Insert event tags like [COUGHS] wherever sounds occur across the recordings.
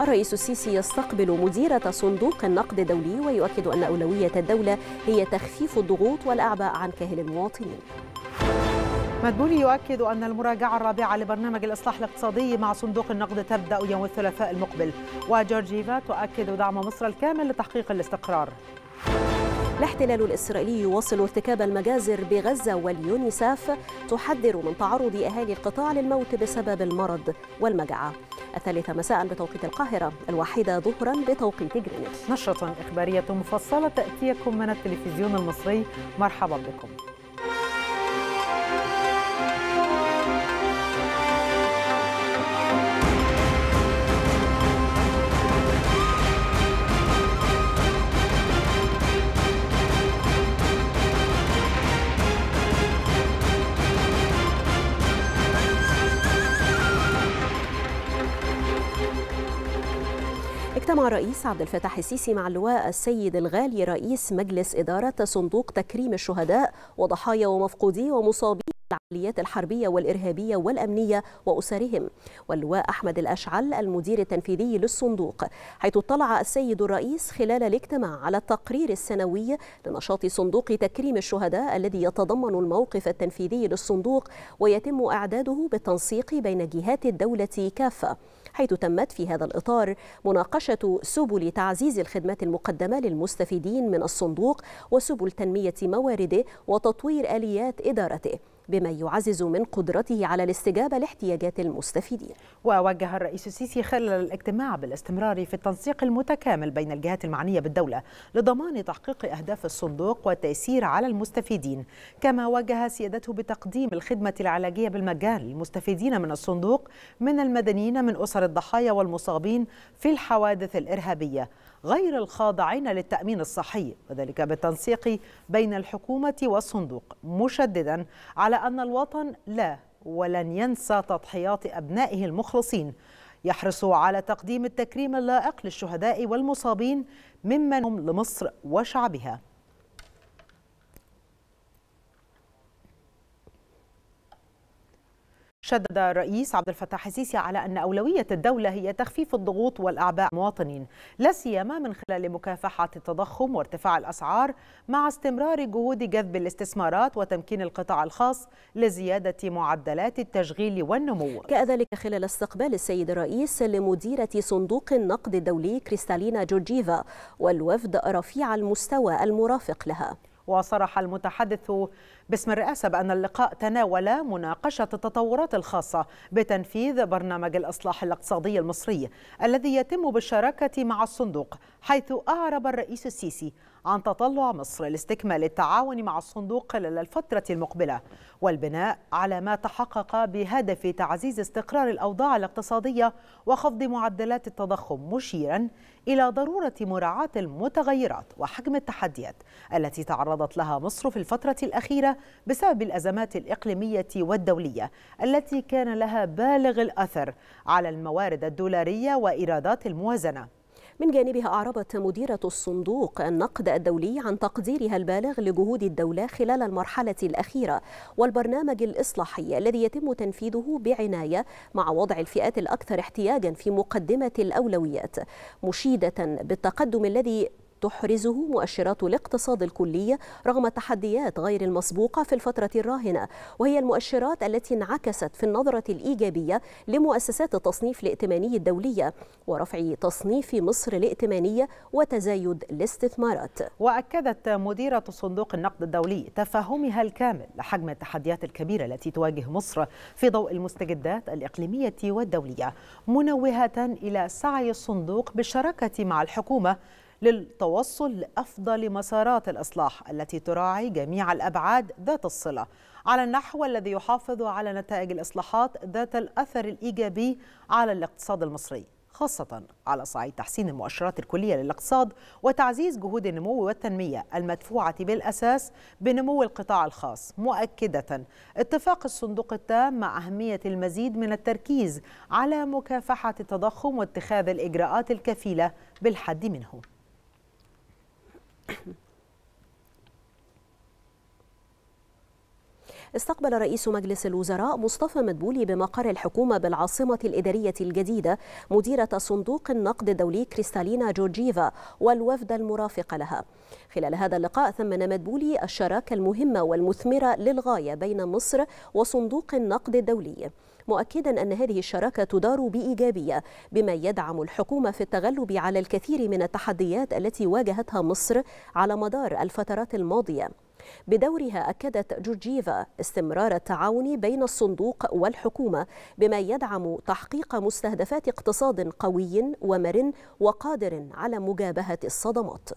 الرئيس السيسي يستقبل مديرة صندوق النقد الدولي ويؤكد أن أولوية الدولة هي تخفيف الضغوط والأعباء عن كاهل المواطنين مدبولي يؤكد أن المراجعة الرابعة لبرنامج الإصلاح الاقتصادي مع صندوق النقد تبدأ يوم الثلاثاء المقبل وجورجيفا تؤكد دعم مصر الكامل لتحقيق الاستقرار الاحتلال الإسرائيلي يواصل ارتكاب المجازر بغزة واليونيساف تحذر من تعرض أهالي القطاع للموت بسبب المرض والمجاعة الثالثة مساء بتوقيت القاهرة الواحدة ظهرا بتوقيت جرينتش نشرة إخبارية مفصلة تأتيكم من التلفزيون المصري مرحبا بكم اجتمع عبد الفتاح السيسي مع اللواء السيد الغالي رئيس مجلس إدارة صندوق تكريم الشهداء وضحايا ومفقودي ومصابي العمليات الحربية والإرهابية والأمنية وأسرهم واللواء أحمد الأشعل المدير التنفيذي للصندوق حيث اطلع السيد الرئيس خلال الاجتماع على التقرير السنوي لنشاط صندوق تكريم الشهداء الذي يتضمن الموقف التنفيذي للصندوق ويتم إعداده بالتنسيق بين جهات الدولة كافة حيث تمت في هذا الإطار مناقشة سبل تعزيز الخدمات المقدمة للمستفيدين من الصندوق وسبل تنمية موارده وتطوير آليات إدارته بما يعزز من قدرته على الاستجابة لاحتياجات المستفيدين ووجه الرئيس السيسي خلال الاجتماع بالاستمرار في التنسيق المتكامل بين الجهات المعنية بالدولة لضمان تحقيق أهداف الصندوق والتأثير على المستفيدين كما وجه سيادته بتقديم الخدمة العلاجية بالمجان للمستفيدين من الصندوق من المدنيين من أسر الضحايا والمصابين في الحوادث الإرهابية غير الخاضعين للتأمين الصحي وذلك بالتنسيق بين الحكومة والصندوق مشددا على أن الوطن لا ولن ينسى تضحيات أبنائه المخلصين يحرص على تقديم التكريم اللائق للشهداء والمصابين ممن هم لمصر وشعبها شدد الرئيس عبد الفتاح السيسي على أن أولوية الدولة هي تخفيف الضغوط والأعباء المواطنين لا سيما من خلال مكافحة التضخم وارتفاع الأسعار مع استمرار جهود جذب الاستثمارات وتمكين القطاع الخاص لزيادة معدلات التشغيل والنمو كذلك خلال استقبال السيد الرئيس لمديرة صندوق النقد الدولي كريستالينا جورجيفا والوفد رفيع المستوى المرافق لها وصرح المتحدث باسم الرئاسة بأن اللقاء تناول مناقشة التطورات الخاصة بتنفيذ برنامج الإصلاح الاقتصادي المصري الذي يتم بالشراكة مع الصندوق حيث أعرب الرئيس السيسي عن تطلع مصر لاستكمال التعاون مع الصندوق خلال الفترة المقبلة والبناء على ما تحقق بهدف تعزيز استقرار الأوضاع الاقتصادية وخفض معدلات التضخم مشيرا إلى ضرورة مراعاة المتغيرات وحجم التحديات التي تعرضت لها مصر في الفترة الأخيرة بسبب الأزمات الإقليمية والدولية التي كان لها بالغ الأثر على الموارد الدولارية وإيرادات الموازنة من جانبها أعربت مديرة الصندوق النقد الدولي عن تقديرها البالغ لجهود الدولة خلال المرحلة الأخيرة والبرنامج الإصلاحي الذي يتم تنفيذه بعناية مع وضع الفئات الأكثر احتياجا في مقدمة الأولويات مشيدة بالتقدم الذي تحرزه مؤشرات الاقتصاد الكلي رغم تحديات غير المسبوقة في الفترة الراهنة وهي المؤشرات التي انعكست في النظرة الإيجابية لمؤسسات التصنيف الائتماني الدولية ورفع تصنيف مصر الائتمانية وتزايد الاستثمارات وأكدت مديرة صندوق النقد الدولي تفهمها الكامل لحجم التحديات الكبيرة التي تواجه مصر في ضوء المستجدات الإقليمية والدولية منوهة إلى سعي الصندوق بالشراكة مع الحكومة للتوصل لأفضل مسارات الإصلاح التي تراعي جميع الأبعاد ذات الصلة على النحو الذي يحافظ على نتائج الإصلاحات ذات الأثر الإيجابي على الاقتصاد المصري خاصة على صعيد تحسين المؤشرات الكلية للاقتصاد وتعزيز جهود النمو والتنمية المدفوعة بالأساس بنمو القطاع الخاص مؤكدة اتفاق الصندوق التام مع أهمية المزيد من التركيز على مكافحة التضخم واتخاذ الإجراءات الكفيلة بالحد منه [COUGHS] استقبل رئيس مجلس الوزراء مصطفى مدبولي بمقر الحكومة بالعاصمة الإدارية الجديدة مديرة صندوق النقد الدولي كريستالينا جورجيفا والوفد المرافق لها خلال هذا اللقاء ثمن مدبولي الشراكة المهمة والمثمرة للغاية بين مصر وصندوق النقد الدولي مؤكدا أن هذه الشراكة تدار بإيجابية بما يدعم الحكومة في التغلب على الكثير من التحديات التي واجهتها مصر على مدار الفترات الماضية بدورها أكدت جورجيفا استمرار التعاون بين الصندوق والحكومة بما يدعم تحقيق مستهدفات اقتصاد قوي ومرن وقادر على مجابهة الصدمات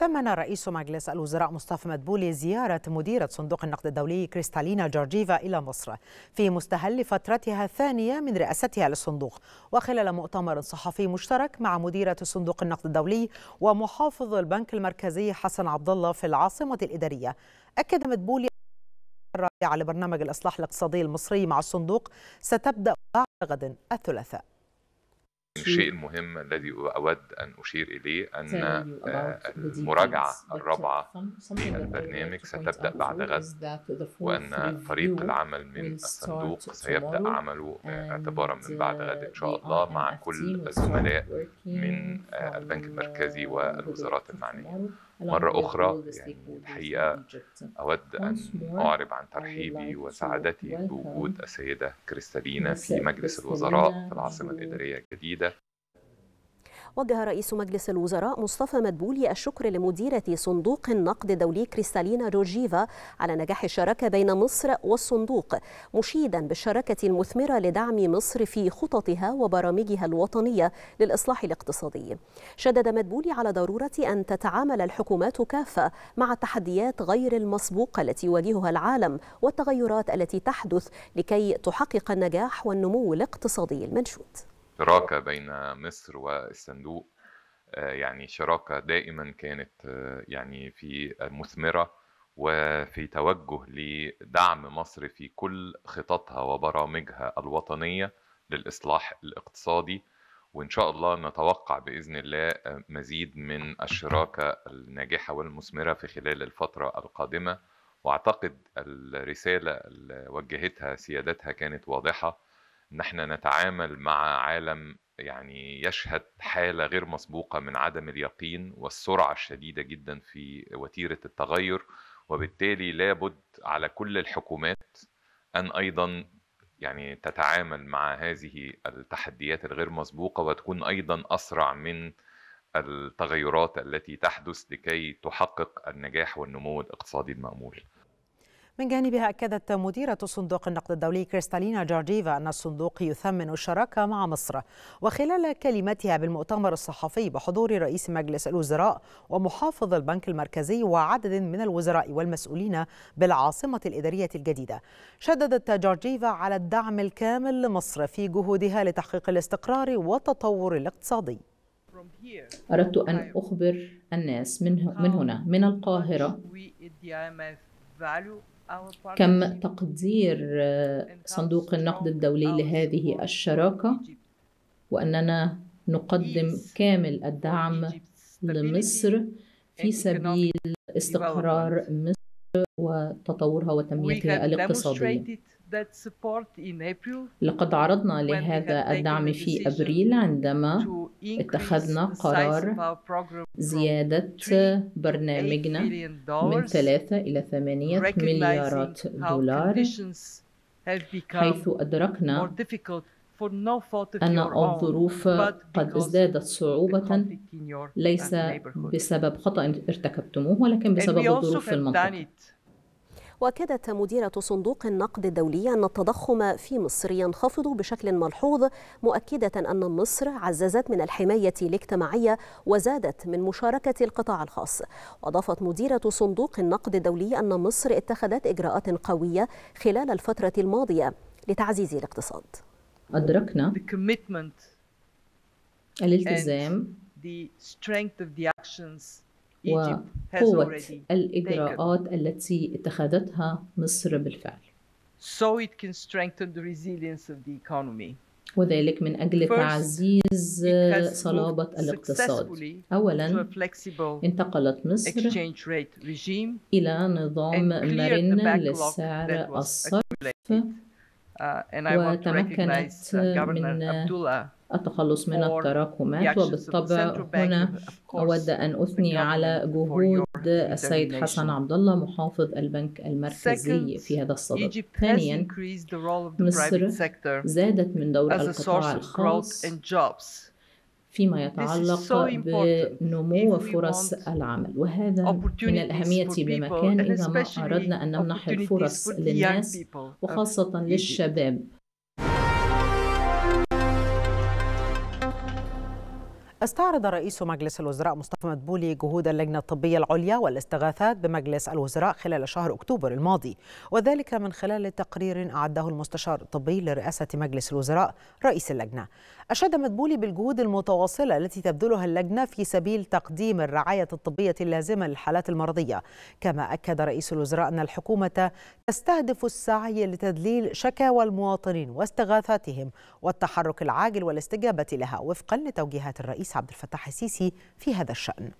ثمن رئيس مجلس الوزراء مصطفى مدبولي زيارة مديرة صندوق النقد الدولي كريستالينا جورجيفا إلى مصر في مستهل فترتها الثانية من رئاستها للصندوق وخلال مؤتمر صحفي مشترك مع مديرة صندوق النقد الدولي ومحافظ البنك المركزي حسن عبد الله في العاصمة الإدارية أكد مدبولي على برنامج الإصلاح الاقتصادي المصري مع الصندوق ستبدأ بعد غد الثلاثاء الشيء المهم الذي أود أن أشير إليه أن آه، المراجعة الرابعة للبرنامج ستبدأ بعد غد وأن فريق العمل من الصندوق سيبدأ عمله آه، اعتبارا من بعد uh, غد إن شاء الله مع كل الزملاء من آه، البنك المركزي والوزارات المعنية مرة أخرى يعني الحقيقة أود أن أعرب عن ترحيبي وسعادتي بوجود السيدة كريستالينا في مجلس الوزراء في العاصمة الإدارية الجديدة وجه رئيس مجلس الوزراء مصطفى مدبولي الشكر لمديرة صندوق النقد الدولي كريستالينا روجيفا على نجاح الشراكة بين مصر والصندوق مشيدا بالشراكة المثمرة لدعم مصر في خططها وبرامجها الوطنية للإصلاح الاقتصادي شدد مدبولي على ضرورة أن تتعامل الحكومات كافة مع التحديات غير المسبوقة التي يواجهها العالم والتغيرات التي تحدث لكي تحقق النجاح والنمو الاقتصادي المنشود شراكة بين مصر والصندوق آه، يعني شراكة دائما كانت آه، يعني في مثمرة وفي توجه لدعم مصر في كل خططها وبرامجها الوطنية للإصلاح الاقتصادي وإن شاء الله نتوقع بإذن الله آه، مزيد من الشراكة الناجحة والمثمرة في خلال الفترة القادمة وأعتقد الرسالة اللي وجهتها سيادتها كانت واضحة نحن نتعامل مع عالم يعني يشهد حاله غير مسبوقه من عدم اليقين والسرعه الشديده جدا في وتيره التغير وبالتالي لابد على كل الحكومات ان ايضا يعني تتعامل مع هذه التحديات الغير مسبوقه وتكون ايضا اسرع من التغيرات التي تحدث لكي تحقق النجاح والنمو الاقتصادي المامول من جانبها أكدت مديرة صندوق النقد الدولي كريستالينا جورجيفا أن الصندوق يثمن الشراكة مع مصر وخلال كلمتها بالمؤتمر الصحفي بحضور رئيس مجلس الوزراء ومحافظ البنك المركزي وعدد من الوزراء والمسؤولين بالعاصمة الإدارية الجديدة شددت جورجيفا على الدعم الكامل لمصر في جهودها لتحقيق الاستقرار والتطور الاقتصادي أردت أن أخبر الناس من, من هنا من القاهرة كم تقدير صندوق النقد الدولي لهذه الشراكة وأننا نقدم كامل الدعم لمصر في سبيل استقرار مصر وتطورها وتنميتها الاقتصادية لقد عرضنا لهذا الدعم في أبريل عندما اتخذنا قرار زيادة برنامجنا من ثلاثة إلى ثمانية مليارات دولار حيث أدركنا أن الظروف قد ازدادت صعوبة ليس بسبب خطأ ارتكبتموه ولكن بسبب الظروف في المنطقة واكدت مديره صندوق النقد الدولي ان التضخم في مصر ينخفض بشكل ملحوظ مؤكده ان مصر عززت من الحمايه الاجتماعيه وزادت من مشاركه القطاع الخاص واضافت مديره صندوق النقد الدولي ان مصر اتخذت اجراءات قويه خلال الفتره الماضيه لتعزيز الاقتصاد أدركنا الالتزام وقوة الإجراءات التي اتخذتها مصر بالفعل. So it can strengthen the resilience of the economy. وذلك من أجل تعزيز صلابة الاقتصاد أولا انتقلت مصر إلى نظام مرن للسعر الصرف uh, وتمكنت uh, من التخلص من التراكمات وبالطبع هنا أود أن أثني على جهود السيد حسن عبد الله محافظ البنك المركزي في هذا الصدد ثانيا مصر زادت من دور القطاع الخاص فيما يتعلق بنمو وفرص العمل وهذا من الأهمية بمكان إذا ما أردنا أن نمنح الفرص للناس وخاصة للشباب استعرض رئيس مجلس الوزراء مصطفى مدبولي جهود اللجنة الطبية العليا والاستغاثات بمجلس الوزراء خلال شهر أكتوبر الماضي وذلك من خلال تقرير أعده المستشار الطبي لرئاسة مجلس الوزراء رئيس اللجنة أشاد مدبولي بالجهود المتواصلة التي تبذلها اللجنة في سبيل تقديم الرعاية الطبية اللازمة للحالات المرضية كما أكد رئيس الوزراء أن الحكومة تستهدف السعي لتدليل شكاوى المواطنين واستغاثاتهم والتحرك العاجل والاستجابة لها وفقا لتوجيهات الرئيس عبد الفتاح السيسي في هذا الشأن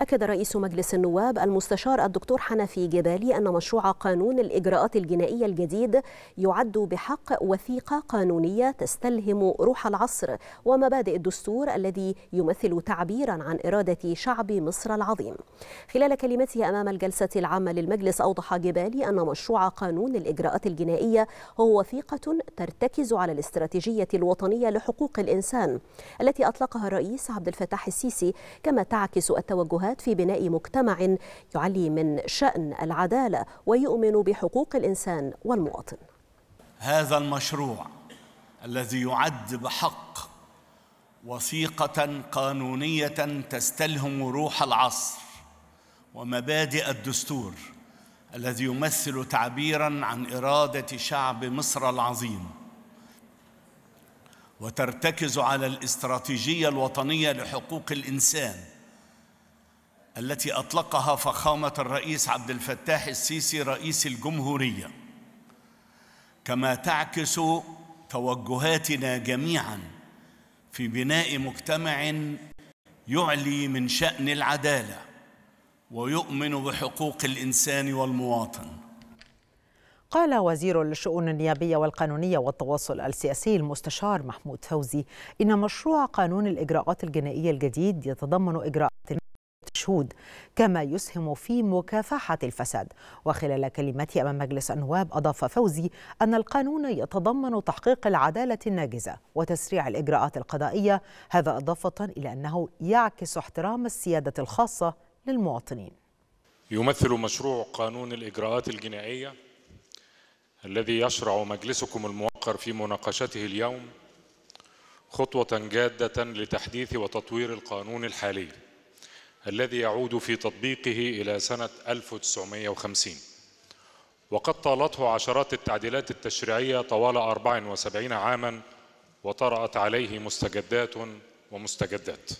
أكد رئيس مجلس النواب المستشار الدكتور حنفي جبالي أن مشروع قانون الإجراءات الجنائية الجديد يعد بحق وثيقة قانونية تستلهم روح العصر ومبادئ الدستور الذي يمثل تعبيرا عن إرادة شعب مصر العظيم خلال كلمته أمام الجلسة العامة للمجلس أوضح جبالي أن مشروع قانون الإجراءات الجنائية هو وثيقة ترتكز على الاستراتيجية الوطنية لحقوق الإنسان التي أطلقها الرئيس عبد الفتاح السيسي كما تعكس التوجهات الجهات في بناء مجتمع يعلي من شأن العدالة ويؤمن بحقوق الإنسان والمواطن هذا المشروع الذي يعد بحق وثيقة قانونية تستلهم روح العصر ومبادئ الدستور الذي يمثل تعبيرا عن إرادة شعب مصر العظيم وترتكز على الاستراتيجية الوطنية لحقوق الإنسان التي اطلقها فخامه الرئيس عبد الفتاح السيسي رئيس الجمهوريه كما تعكس توجهاتنا جميعا في بناء مجتمع يعلي من شان العداله ويؤمن بحقوق الانسان والمواطن قال وزير الشؤون النيابيه والقانونيه والتواصل السياسي المستشار محمود فوزي ان مشروع قانون الاجراءات الجنائيه الجديد يتضمن اجراءات شهود كما يسهم في مكافحة الفساد وخلال كلمته أمام مجلس النواب أضاف فوزي أن القانون يتضمن تحقيق العدالة الناجزة وتسريع الإجراءات القضائية هذا إضافة إلى أنه يعكس احترام السيادة الخاصة للمواطنين يمثل مشروع قانون الإجراءات الجنائية الذي يشرع مجلسكم الموقر في مناقشته اليوم خطوة جادة لتحديث وتطوير القانون الحالي الذي يعود في تطبيقه إلى سنة 1950 وقد طالته عشرات التعديلات التشريعية طوال 74 عاماً وطرأت عليه مستجدات ومستجدات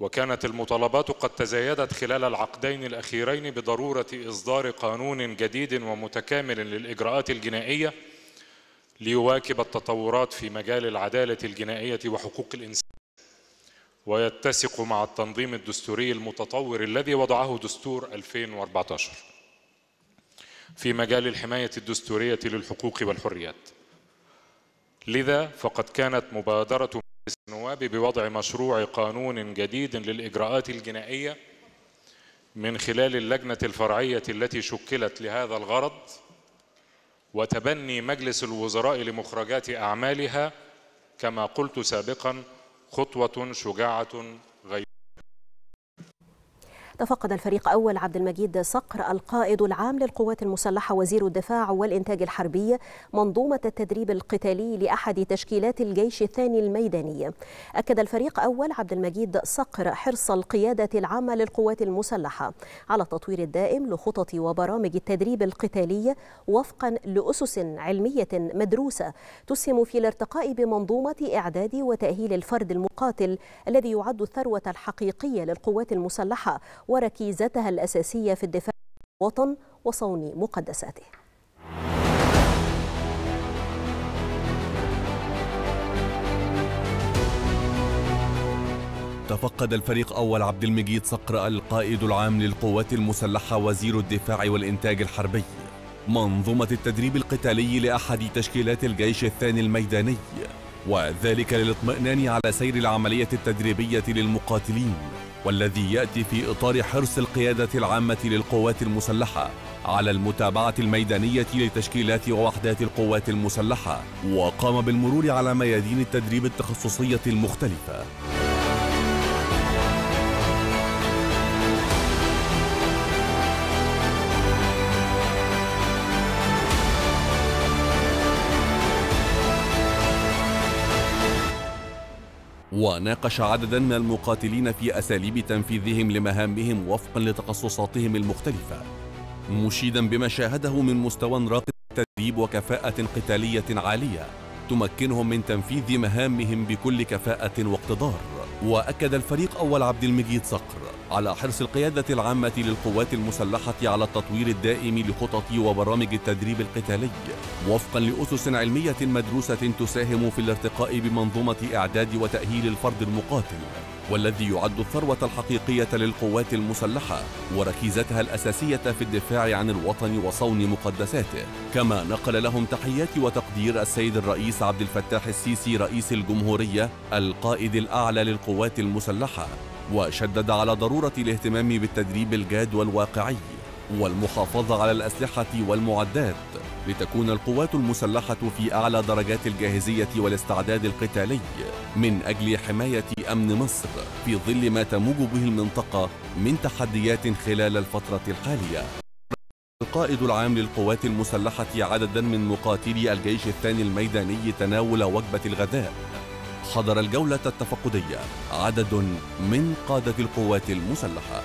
وكانت المطالبات قد تزايدت خلال العقدين الأخيرين بضرورة إصدار قانون جديد ومتكامل للإجراءات الجنائية ليواكب التطورات في مجال العدالة الجنائية وحقوق الإنسان ويتسق مع التنظيم الدستوري المتطور الذي وضعه دستور 2014 في مجال الحماية الدستورية للحقوق والحريات لذا فقد كانت مبادرة مجلس النواب بوضع مشروع قانون جديد للإجراءات الجنائية من خلال اللجنة الفرعية التي شكلت لهذا الغرض وتبني مجلس الوزراء لمخرجات أعمالها كما قلت سابقاً خطوة شجاعة غير تفقد الفريق أول عبد المجيد صقر القائد العام للقوات المسلحة وزير الدفاع والإنتاج الحربي منظومة التدريب القتالي لأحد تشكيلات الجيش الثاني الميداني أكد الفريق أول عبد المجيد صقر حرص القيادة العامة للقوات المسلحة على التطوير الدائم لخطط وبرامج التدريب القتالي وفقا لأسس علمية مدروسة تسهم في الارتقاء بمنظومة إعداد وتأهيل الفرد المقاتل الذي يعد الثروة الحقيقية للقوات المسلحة وركيزتها الأساسية في الدفاع عن الوطن وصون مقدساته تفقد الفريق أول عبد المجيد صقر القائد العام للقوات المسلحة وزير الدفاع والإنتاج الحربي منظومة التدريب القتالي لأحد تشكيلات الجيش الثاني الميداني وذلك للاطمئنان على سير العملية التدريبية للمقاتلين والذي ياتي في اطار حرص القياده العامه للقوات المسلحه على المتابعه الميدانيه لتشكيلات ووحدات القوات المسلحه وقام بالمرور على ميادين التدريب التخصصيه المختلفه وناقش عددا من المقاتلين في أساليب تنفيذهم لمهامهم وفقا لتخصصاتهم المختلفة مشيدا بما شاهده من مستوى راق تدريب وكفاءة قتالية عالية تمكنهم من تنفيذ مهامهم بكل كفاءة واقتدار وأكد الفريق أول عبد المجيد صقر على حرص القيادة العامة للقوات المسلحة على التطوير الدائم لخطط وبرامج التدريب القتالي وفقا لأسس علمية مدروسة تساهم في الارتقاء بمنظومة إعداد وتأهيل الفرد المقاتل والذي يعد الثروة الحقيقية للقوات المسلحة وركيزتها الأساسية في الدفاع عن الوطن وصون مقدساته كما نقل لهم تحيات وتقدير السيد الرئيس عبد الفتاح السيسي رئيس الجمهورية القائد الأعلى للقوات القوات المسلحة وشدد على ضرورة الاهتمام بالتدريب الجاد والواقعي والمحافظة على الأسلحة والمعدات لتكون القوات المسلحة في أعلى درجات الجاهزية والاستعداد القتالي من أجل حماية أمن مصر في ظل ما تموج به المنطقة من تحديات خلال الفترة الحالية القائد العام للقوات المسلحة عددا من مقاتلي الجيش الثاني الميداني تناول وجبة الغداء حضر الجولة التفقدية عدد من قادة القوات المسلحة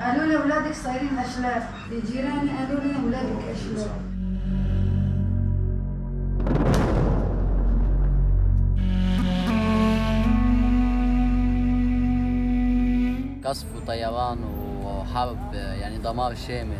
قالوا لي اولادك صايرين اشلاف لجيراني قالوا لي اولادك اشلاف قصف وطيران وحرب يعني دمار شامل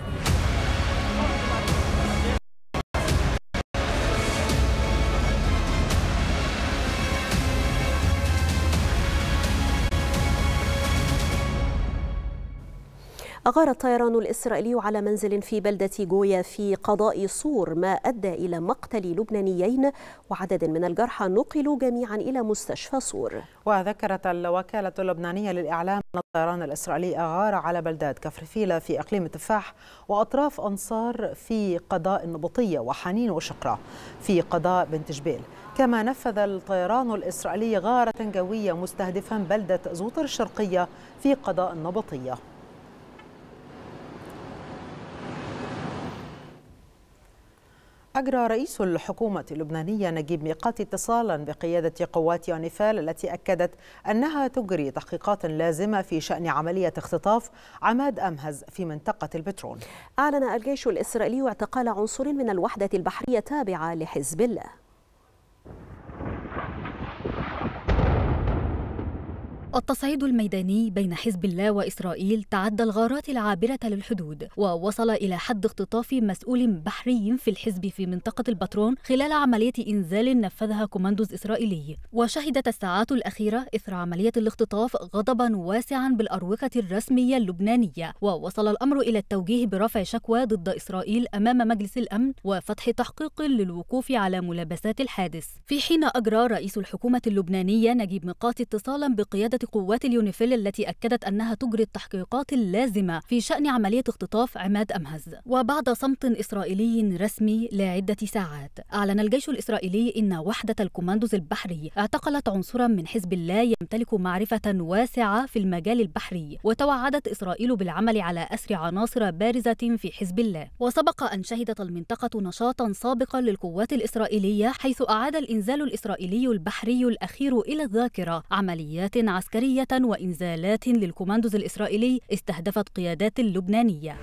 أغار الطيران الإسرائيلي على منزل في بلدة جويا في قضاء صور ما أدى إلى مقتل لبنانيين وعدد من الجرحى نقلوا جميعا إلى مستشفى صور وذكرت الوكالة اللبنانية للإعلام أن الطيران الإسرائيلي أغار على بلدات كفرفيلة في إقليم التفاح وأطراف أنصار في قضاء النبطية وحنين وشقرة في قضاء بنت جبيل كما نفذ الطيران الإسرائيلي غارة جوية مستهدفا بلدة زوطر الشرقية في قضاء النبطية أجرى رئيس الحكومة اللبنانية نجيب ميقاتي اتصالا بقيادة قوات يونيفال التي أكدت أنها تجري تحقيقات لازمة في شأن عملية اختطاف عماد أمهز في منطقة البترول أعلن الجيش الإسرائيلي اعتقال عنصر من الوحدة البحرية تابعة لحزب الله التصعيد الميداني بين حزب الله وإسرائيل تعدى الغارات العابرة للحدود ووصل إلى حد اختطاف مسؤول بحري في الحزب في منطقة البترون خلال عملية إنزال نفذها كوماندوز إسرائيلي وشهدت الساعات الأخيرة إثر عملية الاختطاف غضبا واسعا بالأروقة الرسمية اللبنانية ووصل الأمر إلى التوجيه برفع شكوى ضد إسرائيل أمام مجلس الأمن وفتح تحقيق للوقوف على ملابسات الحادث في حين أجرى رئيس الحكومة اللبنانية نجيب ميقاتي اتصالا بقيادة قوات اليونيفيل التي أكدت أنها تجري التحقيقات اللازمة في شأن عملية اختطاف عماد أمهز وبعد صمت إسرائيلي رسمي لعدة ساعات أعلن الجيش الإسرائيلي إن وحدة الكوماندوز البحري اعتقلت عنصرا من حزب الله يمتلك معرفة واسعة في المجال البحري وتوعدت إسرائيل بالعمل على أسر عناصر بارزة في حزب الله وسبق أن شهدت المنطقة نشاطا سابقا للقوات الإسرائيلية حيث أعاد الإنزال الإسرائيلي البحري الأخير إلى الذاكرة عمليات عسكرية عسكرية وإنزالات للكوماندوز الإسرائيلي استهدفت قيادات لبنانية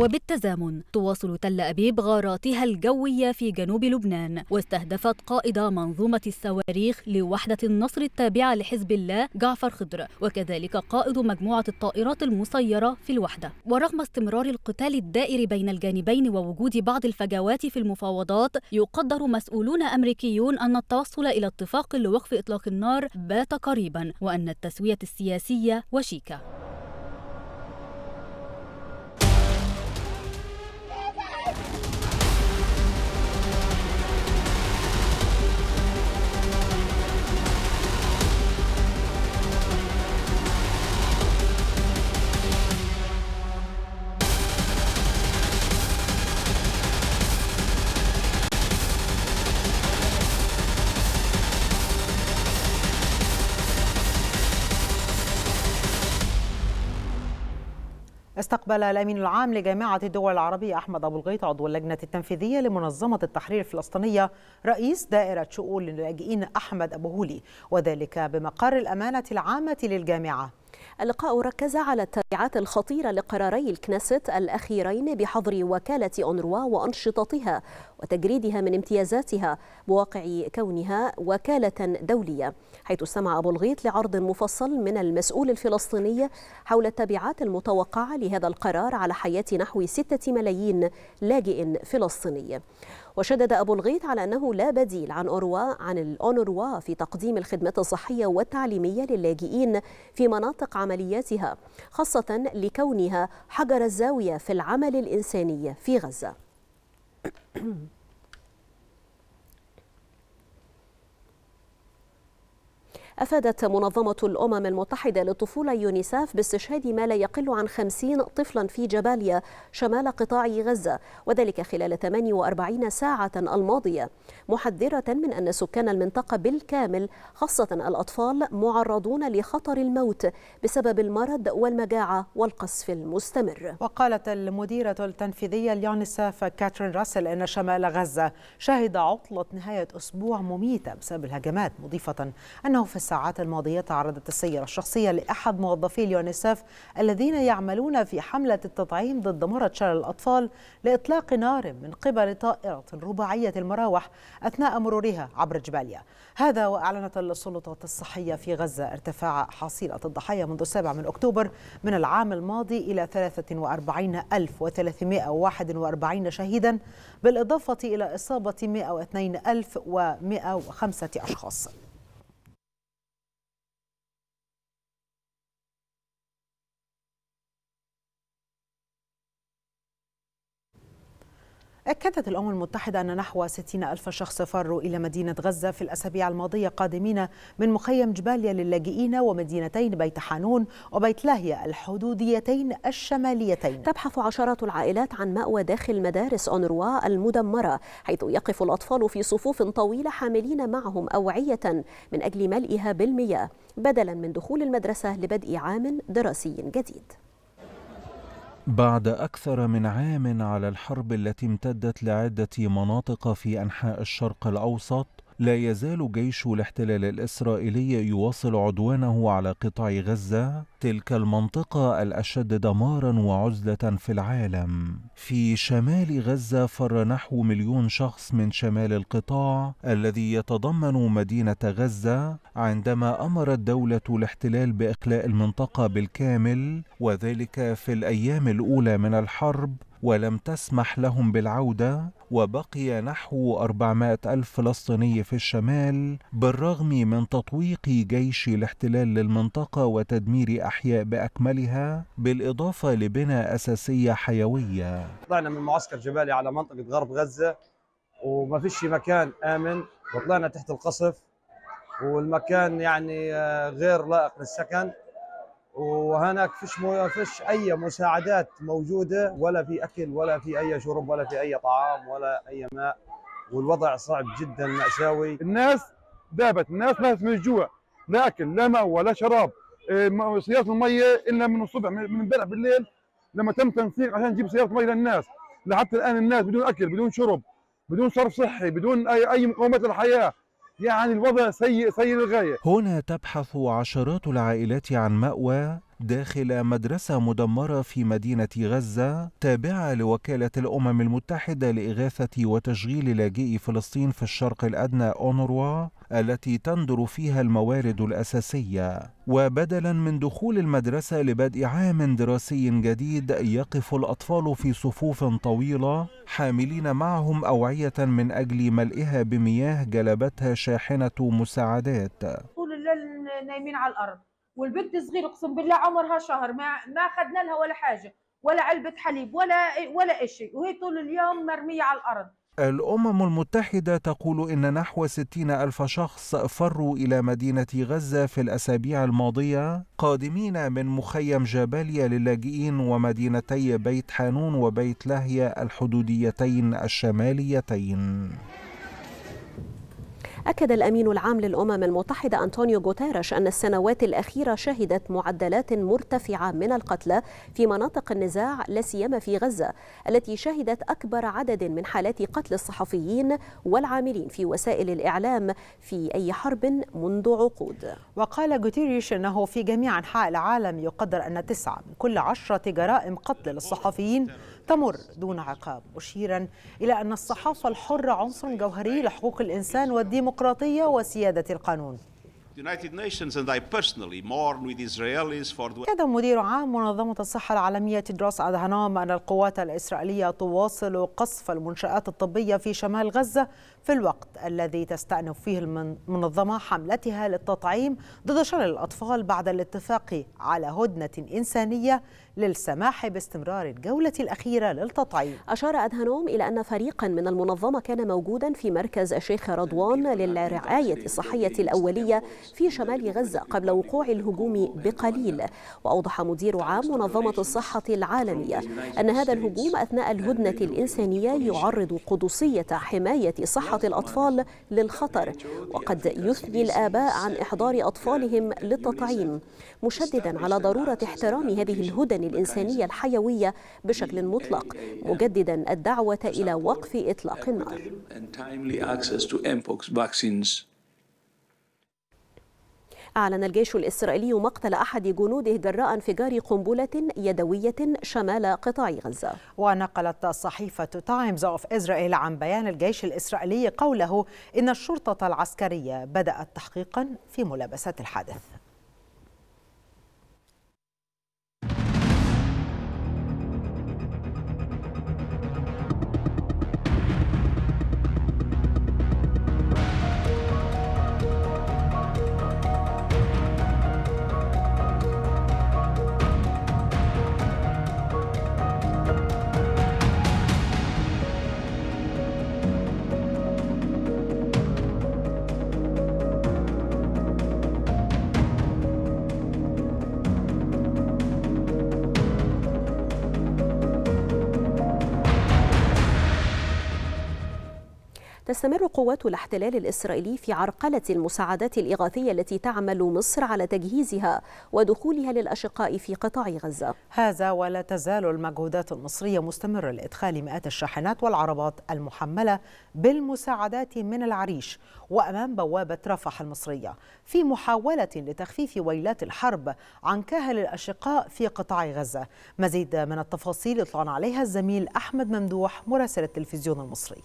وبالتزامن تواصل تل أبيب غاراتها الجوية في جنوب لبنان واستهدفت قائد منظومة الصواريخ لوحدة النصر التابعة لحزب الله جعفر خضر وكذلك قائد مجموعة الطائرات المسيرة في الوحدة ورغم استمرار القتال الدائر بين الجانبين ووجود بعض الفجوات في المفاوضات يقدر مسؤولون أمريكيون أن التوصل إلى اتفاق لوقف إطلاق النار بات قريبا وأن التسوية السياسية وشيكة استقبل الأمين العام لجامعة الدول العربية أحمد أبو الغيط عضو اللجنة التنفيذية لمنظمة التحرير الفلسطينية رئيس دائرة شؤون اللاجئين أحمد أبو هولي وذلك بمقر الأمانة العامة للجامعة اللقاء ركز على التبعات الخطيرة لقراري الكنيست الأخيرين بحظر وكالة أونروا وأنشطتها وتجريدها من امتيازاتها بواقع كونها وكالة دولية حيث استمع أبو الغيط لعرض مفصل من المسؤول الفلسطيني حول التبعات المتوقعة لهذا القرار على حياة نحو ستة ملايين لاجئ فلسطيني وشدد أبو الغيط على أنه لا بديل عن أوروا عن الأونروا في تقديم الخدمات الصحية والتعليمية للاجئين في مناطق عملياتها خاصة لكونها حجر الزاوية في العمل الإنساني في غزة mm [COUGHS] أفادت منظمة الأمم المتحدة للطفولة يونيساف باستشهاد ما لا يقل عن 50 طفلا في جباليا شمال قطاع غزة وذلك خلال 48 ساعة الماضية محذرة من أن سكان المنطقة بالكامل خاصة الأطفال معرضون لخطر الموت بسبب المرض والمجاعة والقصف المستمر وقالت المديرة التنفيذية اليونيساف كاترين راسل أن شمال غزة شهد عطلة نهاية أسبوع مميتة بسبب الهجمات مضيفة أنه في الساعات الماضية تعرضت السيارة الشخصية لأحد موظفي اليونيسف الذين يعملون في حملة التطعيم ضد مرض شلل الأطفال لإطلاق نار من قبل طائرة رباعية المراوح أثناء مرورها عبر جباليا هذا وأعلنت السلطات الصحية في غزة ارتفاع حصيلة الضحايا منذ 7 من أكتوبر من العام الماضي إلى 43341 شهيدا بالإضافة إلى إصابة 102105 أشخاص أكدت الأمم المتحدة أن نحو 60 ألف شخص فروا إلى مدينة غزة في الأسابيع الماضية قادمين من مخيم جباليا للاجئين ومدينتين بيت حانون وبيت لاهيا الحدوديتين الشماليتين تبحث عشرات العائلات عن مأوى داخل مدارس أونروا المدمرة حيث يقف الأطفال في صفوف طويلة حاملين معهم أوعية من أجل ملئها بالمياه بدلا من دخول المدرسة لبدء عام دراسي جديد بعد أكثر من عام على الحرب التي امتدت لعدة مناطق في أنحاء الشرق الأوسط، لا يزال جيش الاحتلال الإسرائيلي يواصل عدوانه على قطاع غزة تلك المنطقة الأشد دمارا وعزلة في العالم في شمال غزة فر نحو مليون شخص من شمال القطاع الذي يتضمن مدينة غزة عندما أمرت دولة الاحتلال بإخلاء المنطقة بالكامل وذلك في الأيام الأولى من الحرب ولم تسمح لهم بالعودة وبقي نحو 400 ألف فلسطيني في الشمال بالرغم من تطويق جيش الاحتلال للمنطقة وتدمير أحياء بأكملها بالإضافة لبنى أساسية حيوية طلعنا من معسكر جبالي على منطقة غرب غزة وما فيش مكان آمن وطلعنا تحت القصف والمكان يعني آه، غير لائق للسكن وهناك فيش مو فيش اي مساعدات موجوده ولا في اكل ولا في اي شرب ولا في اي طعام ولا اي ماء والوضع صعب جدا ماساوي الناس ذابت الناس ماتت من الجوع لا اكل لا ماء ولا شراب سيارة إيه، المية إلا من الصبح من امبارح بالليل لما تم تنسيق عشان نجيب سيارة مية للناس لحتى الآن الناس بدون أكل بدون شرب بدون صرف صحي بدون أي أي مقومات للحياة يعني الوضع سيء سيء للغاية هنا تبحث عشرات العائلات عن مأوى داخل مدرسة مدمرة في مدينة غزة تابعة لوكالة الأمم المتحدة لإغاثة وتشغيل لاجئي فلسطين في الشرق الأدنى أونروا التي تندر فيها الموارد الأساسية وبدلا من دخول المدرسة لبدء عام دراسي جديد يقف الأطفال في صفوف طويلة حاملين معهم أوعية من أجل ملئها بمياه جلبتها شاحنة مساعدات طول الليل نايمين على الأرض والبنت صغير اقسم بالله عمرها شهر ما ما اخذنا لها ولا حاجه ولا علبه حليب ولا ولا شيء وهي طول اليوم مرميه على الارض الأمم المتحدة تقول إن نحو 60 ألف شخص فروا إلى مدينة غزة في الأسابيع الماضية قادمين من مخيم جباليا للاجئين ومدينتي بيت حانون وبيت لاهيا الحدوديتين الشماليتين أكد الأمين العام للأمم المتحدة أنطونيو غوتيريش أن السنوات الأخيرة شهدت معدلات مرتفعة من القتلى في مناطق النزاع لا سيما في غزة التي شهدت أكبر عدد من حالات قتل الصحفيين والعاملين في وسائل الإعلام في أي حرب منذ عقود وقال غوتيريش أنه في جميع أنحاء العالم يقدر أن تسعة من كل عشرة جرائم قتل للصحفيين تمر دون عقاب مشيرا إلى أن الصحافة الحرة عنصر جوهري لحقوق الإنسان والديمقراطية وسيادة القانون كان مدير عام منظمة الصحة العالمية تدروس أدهانوم أن القوات الإسرائيلية تواصل قصف المنشآت الطبية في شمال غزة في الوقت الذي تستأنف فيه المنظمة حملتها للتطعيم ضد شلل الأطفال بعد الاتفاق على هدنة إنسانية للسماح باستمرار الجولة الأخيرة للتطعيم أشار أدهنوم إلى أن فريقا من المنظمة كان موجودا في مركز الشيخ رضوان للرعاية الصحية الأولية في شمال غزة قبل وقوع الهجوم بقليل وأوضح مدير عام منظمة الصحة العالمية أن هذا الهجوم أثناء الهدنة الإنسانية يعرض قدسية حماية صحة الأطفال للخطر وقد يثني الآباء عن إحضار أطفالهم للتطعيم مشددا على ضرورة احترام هذه الهدن الإنسانية الحيوية بشكل مطلق uh, uh, مجددا الدعوة إلى وقف uh, إطلاق النار أعلن الجيش الإسرائيلي مقتل أحد جنوده جراء انفجار قنبلة يدوية شمال قطاع غزة ونقلت صحيفة تايمز أوف إسرائيل عن بيان الجيش الإسرائيلي قوله إن الشرطة العسكرية بدأت تحقيقا في ملابسات الحادث تستمر قوات الاحتلال الإسرائيلي في عرقلة المساعدات الإغاثية التي تعمل مصر على تجهيزها ودخولها للأشقاء في قطاع غزة هذا ولا تزال المجهودات المصرية مستمرة لإدخال مئات الشاحنات والعربات المحملة بالمساعدات من العريش وأمام بوابة رفح المصرية في محاولة لتخفيف ويلات الحرب عن كاهل الأشقاء في قطاع غزة مزيد من التفاصيل اطلعنا عليها الزميل أحمد ممدوح مراسل التلفزيون المصري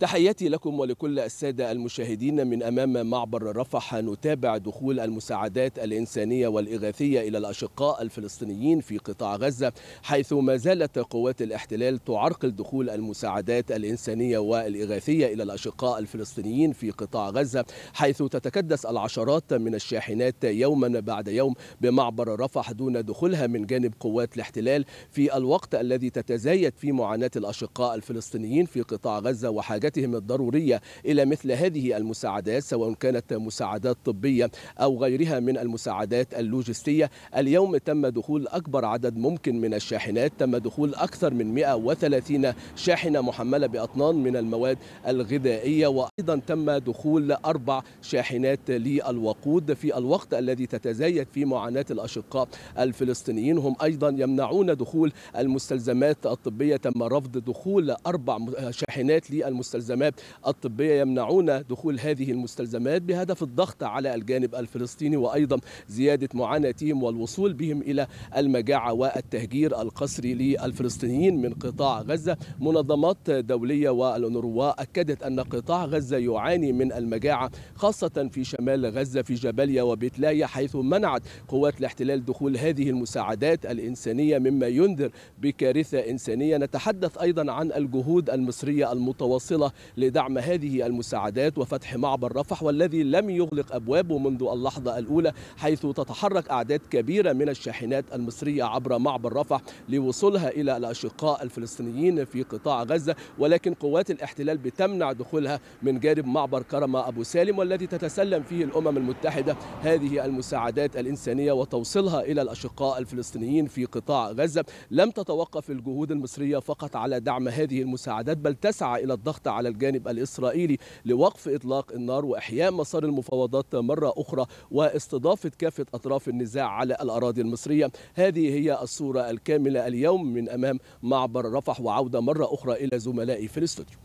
تحياتي لكم ولكل السادة المشاهدين من أمام معبر رفح نتابع دخول المساعدات الإنسانية والإغاثية إلى الأشقاء الفلسطينيين في قطاع غزة حيث ما زالت قوات الاحتلال تعرقل دخول المساعدات الإنسانية والإغاثية إلى الأشقاء الفلسطينيين في قطاع غزة حيث تتكدس العشرات من الشاحنات يوما بعد يوم بمعبر رفح دون دخولها من جانب قوات الاحتلال في الوقت الذي تتزايد فيه معاناة الأشقاء الفلسطينيين في قطاع غزة وحاجات بحاجتهم الضرورية إلى مثل هذه المساعدات سواء كانت مساعدات طبية أو غيرها من المساعدات اللوجستية اليوم تم دخول أكبر عدد ممكن من الشاحنات تم دخول أكثر من 130 شاحنة محملة بأطنان من المواد الغذائية وأيضا تم دخول أربع شاحنات للوقود في الوقت الذي تتزايد في معاناة الأشقاء الفلسطينيين هم أيضا يمنعون دخول المستلزمات الطبية تم رفض دخول أربع شاحنات للمستلزمات المستلزمات الطبية يمنعون دخول هذه المستلزمات بهدف الضغط على الجانب الفلسطيني وأيضا زيادة معاناتهم والوصول بهم إلى المجاعة والتهجير القسري للفلسطينيين من قطاع غزة منظمات دولية والانروا أكدت أن قطاع غزة يعاني من المجاعة خاصة في شمال غزة في جباليا وبتلايا حيث منعت قوات الاحتلال دخول هذه المساعدات الإنسانية مما ينذر بكارثة إنسانية نتحدث أيضا عن الجهود المصرية المتواصلة لدعم هذه المساعدات وفتح معبر رفح والذي لم يغلق أبوابه منذ اللحظة الأولى حيث تتحرك أعداد كبيرة من الشاحنات المصرية عبر معبر رفح لوصولها إلى الأشقاء الفلسطينيين في قطاع غزة ولكن قوات الاحتلال بتمنع دخولها من جانب معبر كرمة أبو سالم والذي تتسلم فيه الأمم المتحدة هذه المساعدات الإنسانية وتوصيلها إلى الأشقاء الفلسطينيين في قطاع غزة لم تتوقف الجهود المصرية فقط على دعم هذه المساعدات بل تسعى إلى الضغط على الجانب الإسرائيلي لوقف إطلاق النار وإحياء مسار المفاوضات مرة أخرى واستضافة كافة أطراف النزاع على الأراضي المصرية هذه هي الصورة الكاملة اليوم من أمام معبر رفح وعودة مرة أخرى إلى زملائي في الاستوديو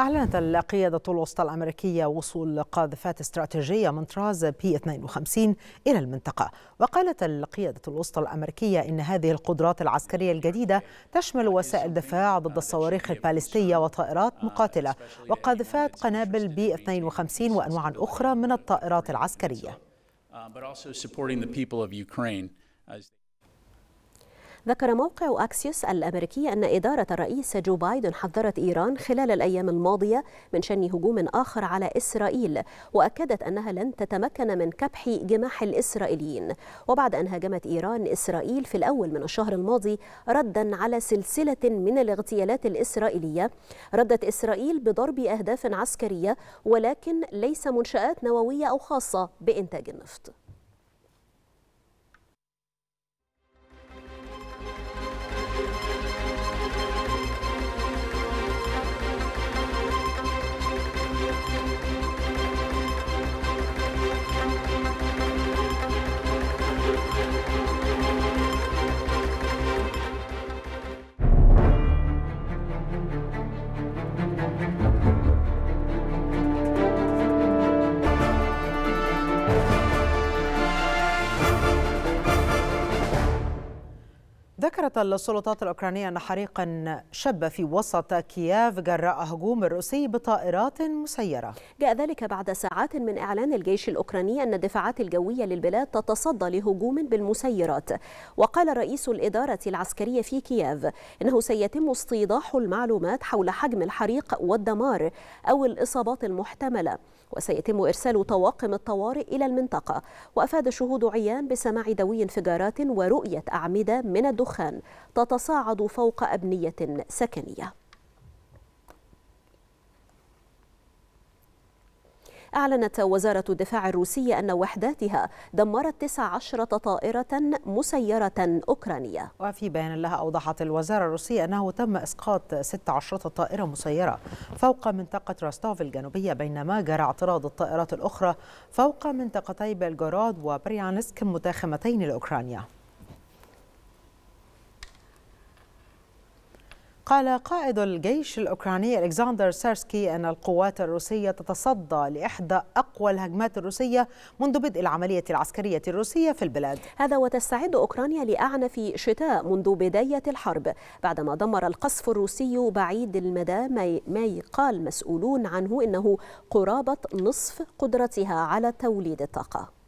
أعلنت القيادة الوسطى الأمريكية وصول قاذفات استراتيجية من طراز بي 52 إلى المنطقة وقالت القيادة الوسطى الأمريكية إن هذه القدرات العسكرية الجديدة تشمل وسائل دفاع ضد الصواريخ الباليستية وطائرات مقاتلة وقاذفات قنابل بي 52 وأنواع أخرى من الطائرات العسكرية uh, ذكر موقع أكسيوس الأمريكي أن إدارة الرئيس جو بايدن حذرت إيران خلال الأيام الماضية من شن هجوم آخر على إسرائيل وأكدت أنها لن تتمكن من كبح جماح الإسرائيليين وبعد أن هاجمت إيران إسرائيل في الأول من الشهر الماضي ردا على سلسلة من الاغتيالات الإسرائيلية ردت إسرائيل بضرب أهداف عسكرية ولكن ليس منشآت نووية أو خاصة بإنتاج النفط ذكرت السلطات الأوكرانية أن حريقا شب في وسط كييف جراء هجوم الروسي بطائرات مسيرة جاء ذلك بعد ساعات من إعلان الجيش الأوكراني أن الدفاعات الجوية للبلاد تتصدى لهجوم بالمسيرات وقال رئيس الإدارة العسكرية في كييف إنه سيتم استيضاح المعلومات حول حجم الحريق والدمار أو الإصابات المحتملة وسيتم إرسال طواقم الطوارئ إلى المنطقة وأفاد شهود عيان بسماع دوي انفجارات ورؤية أعمدة من الدخان تتصاعد فوق أبنية سكنية أعلنت وزارة الدفاع الروسية أن وحداتها دمرت 19 طائرة مسيرة أوكرانية وفي بيان لها أوضحت الوزارة الروسية أنه تم إسقاط 16 طائرة مسيرة فوق منطقة راستوف الجنوبية بينما جرى اعتراض الطائرات الأخرى فوق منطقتي بلغراد وبريانسك المتاخمتين لأوكرانيا قال قائد الجيش الأوكراني ألكسندر سيرسكي أن القوات الروسية تتصدى لإحدى أقوى الهجمات الروسية منذ بدء العملية العسكرية الروسية في البلاد هذا وتستعد أوكرانيا لأعنف شتاء منذ بداية الحرب بعدما دمر القصف الروسي بعيد المدى ما يقال مسؤولون عنه إنه قرابة نصف قدرتها على توليد الطاقة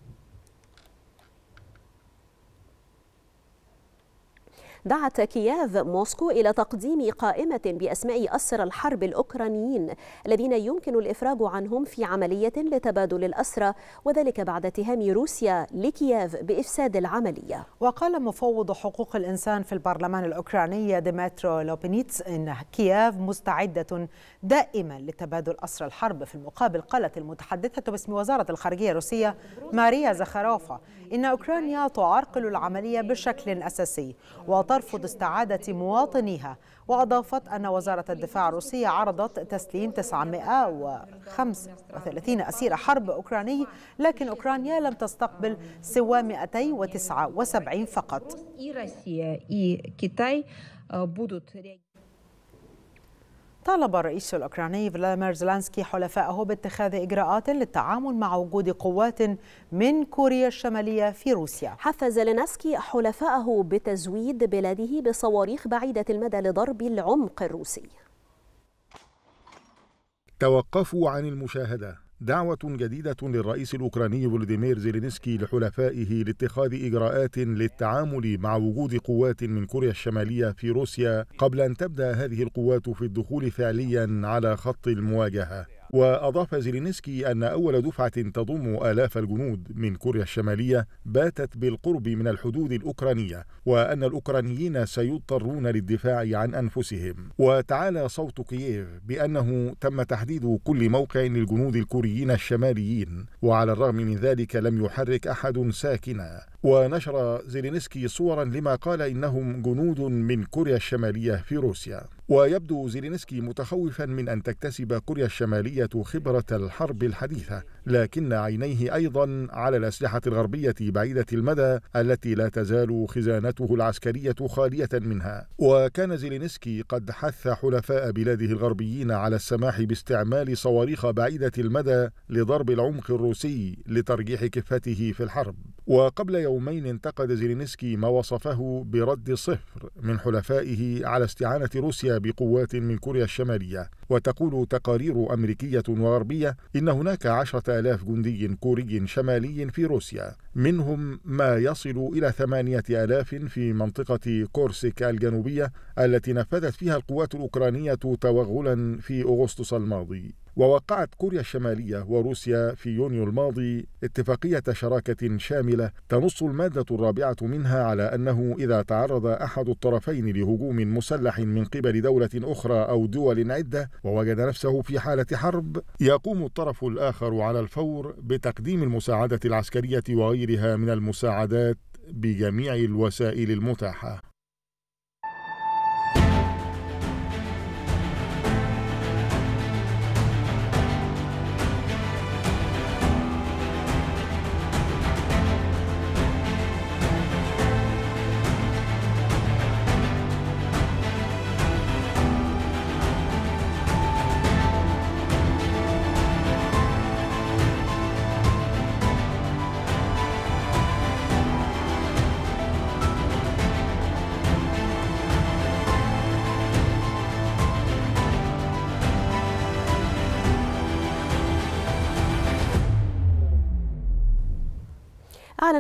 دعت كييف موسكو إلى تقديم قائمة بأسماء أسرى الحرب الأوكرانيين الذين يمكن الإفراج عنهم في عملية لتبادل الأسرى وذلك بعد اتهام روسيا لكييف بإفساد العملية وقال مفوض حقوق الإنسان في البرلمان الأوكراني ديمترو لوبينيتس إن كييف مستعدة دائما لتبادل أسرى الحرب في المقابل قالت المتحدثة باسم وزارة الخارجية الروسية ماريا زخاروفا إن أوكرانيا تعرقل العملية بشكل أساسي وط ترفض استعادة مواطنيها وأضافت أن وزارة الدفاع الروسية عرضت تسليم 935 أسير حرب أوكراني لكن أوكرانيا لم تستقبل سوى 279 فقط э, طالب الرئيس الأوكراني فلاديمير زلانسكي حلفائه باتخاذ إجراءات للتعامل مع وجود قوات من كوريا الشمالية في روسيا حث زلانسكي حلفائه بتزويد بلاده بصواريخ بعيدة المدى لضرب العمق الروسي توقفوا عن المشاهدة دعوة جديدة للرئيس الأوكراني فولديمير زيلينسكي لحلفائه لاتخاذ إجراءات للتعامل مع وجود قوات من كوريا الشمالية في روسيا قبل أن تبدأ هذه القوات في الدخول فعليا على خط المواجهة وأضاف زيلينسكي أن أول دفعة تضم آلاف الجنود من كوريا الشمالية باتت بالقرب من الحدود الأوكرانية وأن الأوكرانيين سيضطرون للدفاع عن أنفسهم وتعالى صوت كييف بأنه تم تحديد كل موقع للجنود الكوريين الشماليين وعلى الرغم من ذلك لم يحرك أحد ساكنا ونشر زيلينسكي صورا لما قال إنهم جنود من كوريا الشمالية في روسيا ويبدو زيلينسكي متخوفا من أن تكتسب كوريا الشمالية خبرة الحرب الحديثة لكن عينيه أيضا على الأسلحة الغربية بعيدة المدى التي لا تزال خزانته العسكرية خالية منها وكان زيلينسكي قد حث حلفاء بلاده الغربيين على السماح باستعمال صواريخ بعيدة المدى لضرب العمق الروسي لترجيح كفته في الحرب وقبل يومين انتقد زيلينسكي ما وصفه برد صفر من حلفائه على استعانة روسيا بقوات من كوريا الشمالية وتقول تقارير أمريكية وغربية إن هناك عشرة آلاف جندي كوري شمالي في روسيا منهم ما يصل إلى ثمانية آلاف في منطقة كورسيك الجنوبية التي نفذت فيها القوات الأوكرانية توغلا في أغسطس الماضي ووقعت كوريا الشمالية وروسيا في يونيو الماضي اتفاقية شراكة شاملة تنص المادة الرابعة منها على أنه إذا تعرض أحد الطرفين لهجوم مسلح من قبل دولة أخرى أو دول عدة ووجد نفسه في حالة حرب يقوم الطرف الآخر على الفور بتقديم المساعدة العسكرية وغيرها من المساعدات بجميع الوسائل المتاحة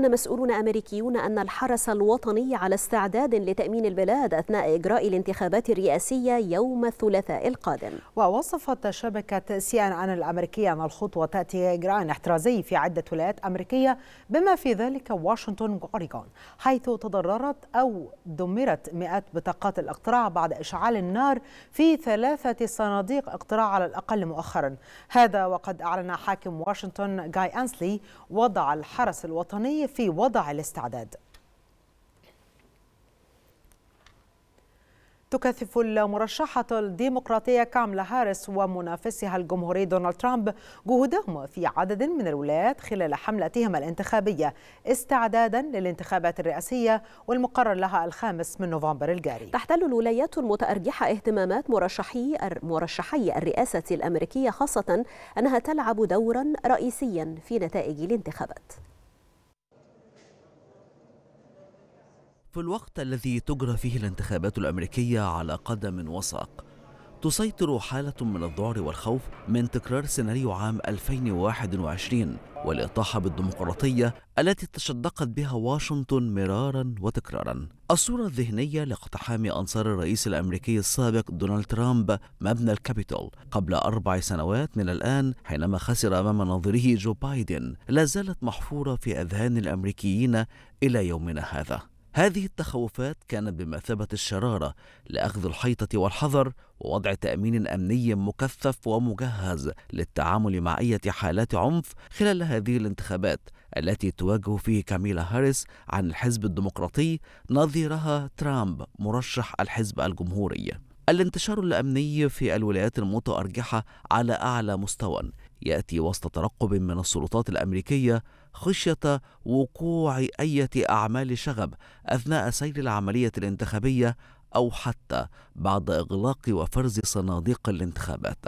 أعلن مسؤولون أمريكيون أن الحرس الوطني على استعداد لتأمين البلاد أثناء إجراء الانتخابات الرئاسية يوم الثلاثاء القادم ووصفت شبكة سي أن أن الأمريكية أن الخطوة تأتي إجراء احترازي في عدة ولايات أمريكية بما في ذلك واشنطن وأوريغون حيث تضررت أو دمرت مئات بطاقات الاقتراع بعد إشعال النار في ثلاثة صناديق اقتراع على الأقل مؤخرا هذا وقد أعلن حاكم واشنطن جاي أنسلي وضع الحرس الوطني في وضع الاستعداد تكثف المرشحة الديمقراطية كاملا هاريس ومنافسها الجمهوري دونالد ترامب جهودهما في عدد من الولايات خلال حملتهما الانتخابية استعدادا للانتخابات الرئاسية والمقرر لها الخامس من نوفمبر الجاري. تحتل الولايات المتأرجحة اهتمامات مرشحي مرشحي الرئاسة الأمريكية خاصة أنها تلعب دورا رئيسيا في نتائج الانتخابات. في الوقت الذي تجرى فيه الانتخابات الأمريكية على قدم وساق تسيطر حالة من الذعر والخوف من تكرار سيناريو عام 2021 والإطاحة بالديمقراطية التي تشدقت بها واشنطن مرارا وتكرارا الصورة الذهنية لاقتحام أنصار الرئيس الأمريكي السابق دونالد ترامب مبنى الكابيتول قبل أربع سنوات من الآن حينما خسر أمام ناظره جو بايدن لا زالت محفورة في أذهان الأمريكيين إلى يومنا هذا هذه التخوفات كانت بمثابة الشرارة لأخذ الحيطة والحذر ووضع تأمين أمني مكثف ومجهز للتعامل مع أي حالات عنف خلال هذه الانتخابات التي تواجه فيه كاميلا هاريس عن الحزب الديمقراطي نظيرها ترامب مرشح الحزب الجمهوري الانتشار الأمني في الولايات المتأرجحة على أعلى مستوى يأتي وسط ترقب من السلطات الأمريكية خشية وقوع أية أعمال شغب أثناء سير العملية الانتخابية أو حتى بعد إغلاق وفرز صناديق الانتخابات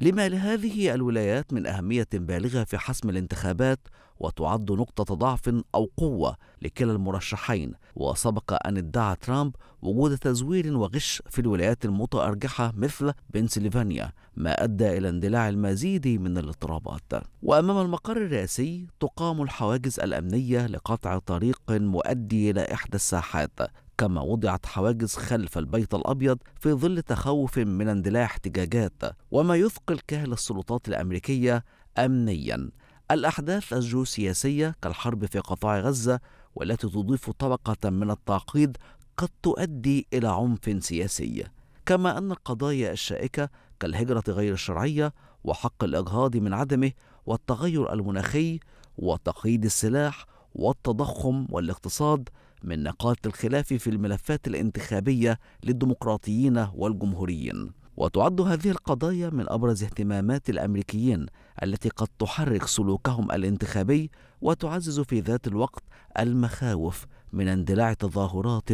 لما لهذه الولايات من أهمية بالغة في حسم الانتخابات وتعد نقطة ضعف أو قوة لكلا المرشحين وسبق أن ادعى ترامب وجود تزوير وغش في الولايات المتأرجحة مثل بنسلفانيا ما أدى إلى اندلاع المزيد من الاضطرابات وأمام المقر الرئاسي تقام الحواجز الأمنية لقطع طريق مؤدي إلى إحدى الساحات كما وضعت حواجز خلف البيت الأبيض في ظل تخوف من اندلاع احتجاجات وما يثقل كاهل السلطات الأمريكية أمنيا الأحداث الجيوسياسية كالحرب في قطاع غزة والتي تضيف طبقة من التعقيد قد تؤدي إلى عنف سياسي كما أن القضايا الشائكة كالهجرة غير الشرعية وحق الإجهاض من عدمه والتغير المناخي وتقييد السلاح والتضخم والاقتصاد من نقاط الخلاف في الملفات الانتخابية للديمقراطيين والجمهوريين وتعد هذه القضايا من أبرز اهتمامات الأمريكيين التي قد تحرك سلوكهم الانتخابي وتعزز في ذات الوقت المخاوف من اندلاع تظاهرات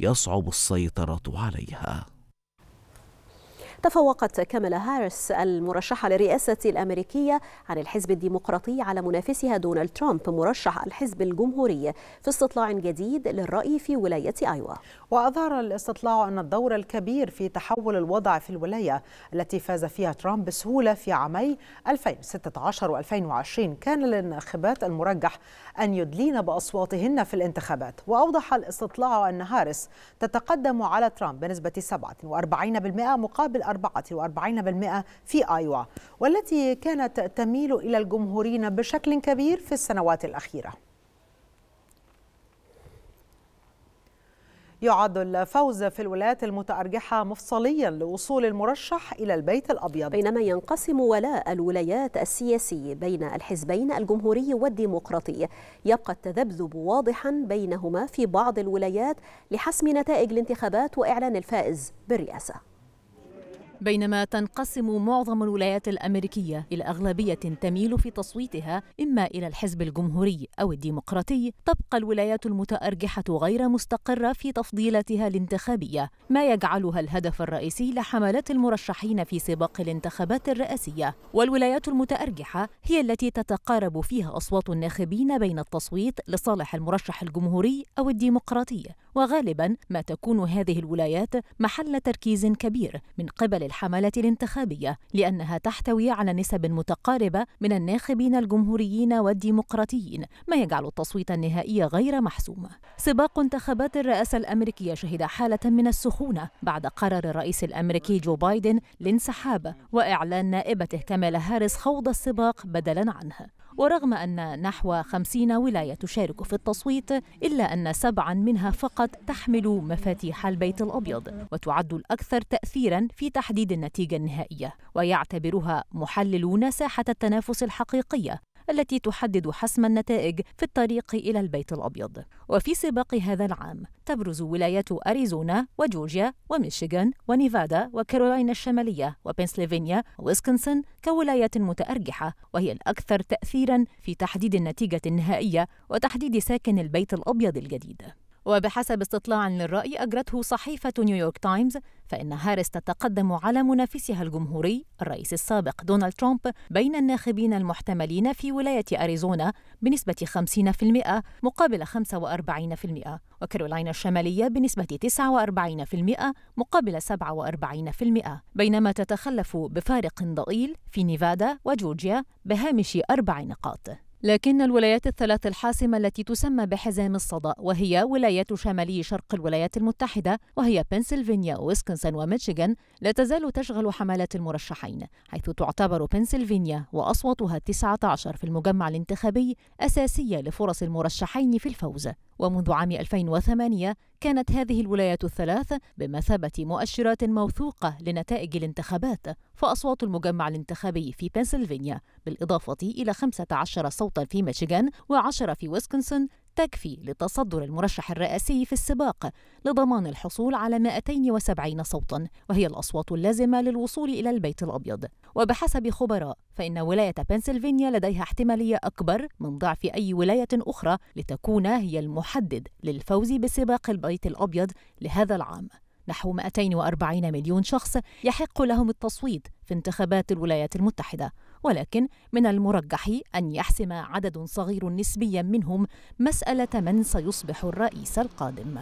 يصعب السيطرة عليها تفوقت كاميلا هاريس المرشحة للرئاسة الأمريكية عن الحزب الديمقراطي على منافسها دونالد ترامب مرشح الحزب الجمهوري في استطلاع جديد للرأي في ولاية أيوا وأظهر الاستطلاع أن الدور الكبير في تحول الوضع في الولاية التي فاز فيها ترامب بسهولة في عامي 2016 و 2020 كان للناخبات المرجح أن يدلين بأصواتهن في الانتخابات وأوضح الاستطلاع أن هاريس تتقدم على ترامب بنسبة 47% مقابل 44% في آيوا والتي كانت تميل إلى الجمهورين بشكل كبير في السنوات الأخيرة يعد الفوز في الولايات المتأرجحة مفصليا لوصول المرشح إلى البيت الأبيض بينما ينقسم ولاء الولايات السياسي بين الحزبين الجمهوري والديمقراطي يبقى التذبذب واضحا بينهما في بعض الولايات لحسم نتائج الانتخابات وإعلان الفائز بالرئاسة بينما تنقسم معظم الولايات الامريكيه الى اغلبيه تميل في تصويتها اما الى الحزب الجمهوري او الديمقراطي تبقى الولايات المتارجحه غير مستقره في تفضيلاتها الانتخابيه ما يجعلها الهدف الرئيسي لحملات المرشحين في سباق الانتخابات الرئاسيه والولايات المتارجحه هي التي تتقارب فيها اصوات الناخبين بين التصويت لصالح المرشح الجمهوري او الديمقراطي وغالبا ما تكون هذه الولايات محل تركيز كبير من قبل للحملات الانتخابية لأنها تحتوي على نسب متقاربة من الناخبين الجمهوريين والديمقراطيين ما يجعل التصويت النهائي غير محسوم سباق انتخابات الرئاسة الأمريكية شهد حالة من السخونة بعد قرار الرئيس الأمريكي جو بايدن الانسحاب وإعلان نائبته كامالا هاريس خوض السباق بدلا عنه ورغم أن نحو 50 ولاية تشارك في التصويت إلا أن سبعا منها فقط تحمل مفاتيح البيت الأبيض وتعد الأكثر تأثيرا في تحديد النتيجة النهائية ويعتبرها محللون ساحة التنافس الحقيقية التي تحدد حسم النتائج في الطريق إلى البيت الأبيض وفي سباق هذا العام تبرز ولايات أريزونا وجورجيا وميشيغان ونيفادا وكارولاينا الشمالية وبنسلفانيا وويسكنسن كولايات متأرجحة وهي الأكثر تأثيرا في تحديد النتيجة النهائية وتحديد ساكن البيت الأبيض الجديد وبحسب استطلاع للرأي أجرته صحيفة نيويورك تايمز فإن هاريس تتقدم على منافسها الجمهوري الرئيس السابق دونالد ترامب بين الناخبين المحتملين في ولاية أريزونا بنسبة 50% مقابل 45% وكارولاينا الشمالية بنسبة 49% مقابل 47% بينما تتخلف بفارق ضئيل في نيفادا وجورجيا بهامش أربع نقاط لكن الولايات الثلاث الحاسمة التي تسمى بحزام الصدأ وهي ولايات شمالي شرق الولايات المتحدة وهي بنسلفانيا وويسكنسن وميشيغان لا تزال تشغل حملات المرشحين حيث تعتبر بنسلفانيا وأصواتها 19 في المجمع الانتخابي أساسية لفرص المرشحين في الفوز ومنذ عام 2008 كانت هذه الولايات الثلاث بمثابة مؤشرات موثوقة لنتائج الانتخابات فأصوات المجمع الانتخابي في بنسلفانيا بالإضافة إلى 15 صوتا في ميشيغان و10 في ويسكونسن تكفي لتصدر المرشح الرئاسي في السباق لضمان الحصول على 270 صوتا وهي الأصوات اللازمة للوصول إلى البيت الأبيض وبحسب خبراء فإن ولاية بنسلفانيا لديها احتمالية أكبر من ضعف أي ولاية أخرى لتكون هي المحدد للفوز بسباق البيت الأبيض لهذا العام نحو 240 مليون شخص يحق لهم التصويت في انتخابات الولايات المتحدة ولكن من المرجح أن يحسم عدد صغير نسبيا منهم مسألة من سيصبح الرئيس القادم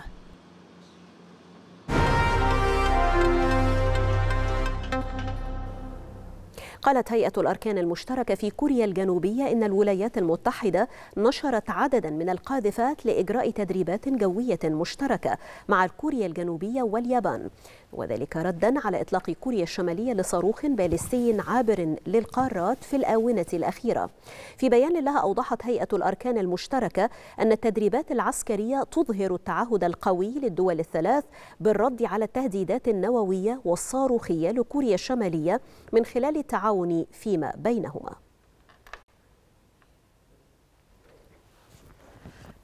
قالت هيئة الأركان المشتركة في كوريا الجنوبية إن الولايات المتحدة نشرت عددا من القاذفات لإجراء تدريبات جوية مشتركة مع كوريا الجنوبية واليابان وذلك ردا على إطلاق كوريا الشمالية لصاروخ باليستي عابر للقارات في الآونة الأخيرة في بيان لها أوضحت هيئة الأركان المشتركة أن التدريبات العسكرية تظهر التعهد القوي للدول الثلاث بالرد على التهديدات النووية والصاروخية لكوريا الشمالية من خلال التعاون فيما بينهما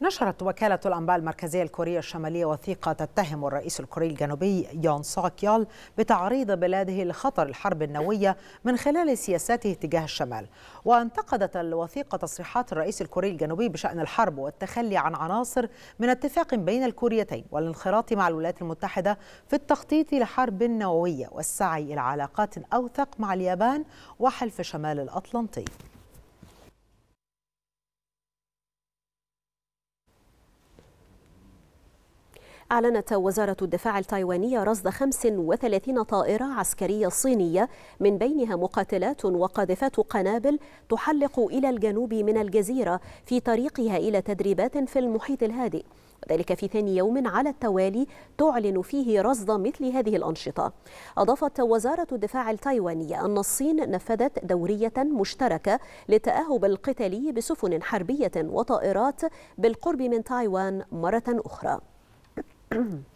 نشرت وكالة الأنباء المركزية الكورية الشمالية وثيقة تتهم الرئيس الكوري الجنوبي يون سوك يول بتعريض بلاده لخطر الحرب النووية من خلال سياساته تجاه الشمال وانتقدت الوثيقة تصريحات الرئيس الكوري الجنوبي بشأن الحرب والتخلي عن عناصر من اتفاق بين الكوريتين والانخراط مع الولايات المتحدة في التخطيط لحرب نووية والسعي إلى علاقات أوثق مع اليابان وحلف شمال الأطلنطي أعلنت وزارة الدفاع التايوانية رصد 35 طائرة عسكرية صينية من بينها مقاتلات وقاذفات قنابل تحلق إلى الجنوب من الجزيرة في طريقها إلى تدريبات في المحيط الهادئ وذلك في ثاني يوم على التوالي تعلن فيه رصد مثل هذه الأنشطة أضافت وزارة الدفاع التايوانية أن الصين نفذت دورية مشتركة للتأهب القتالي بسفن حربية وطائرات بالقرب من تايوان مرة أخرى [CLEARS THROAT]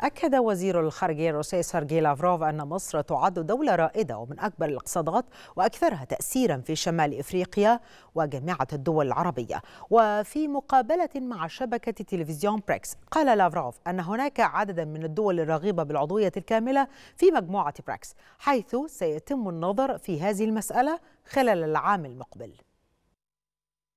أكد وزير الخارجية الروسي سيرجي لافروف أن مصر تعد دولة رائدة ومن أكبر الاقتصادات وأكثرها تأثيرا في شمال إفريقيا وجامعة الدول العربية وفي مقابلة مع شبكة تلفزيون بريكس قال لافروف أن هناك عددا من الدول الرغيبة بالعضوية الكاملة في مجموعة بريكس حيث سيتم النظر في هذه المسألة خلال العام المقبل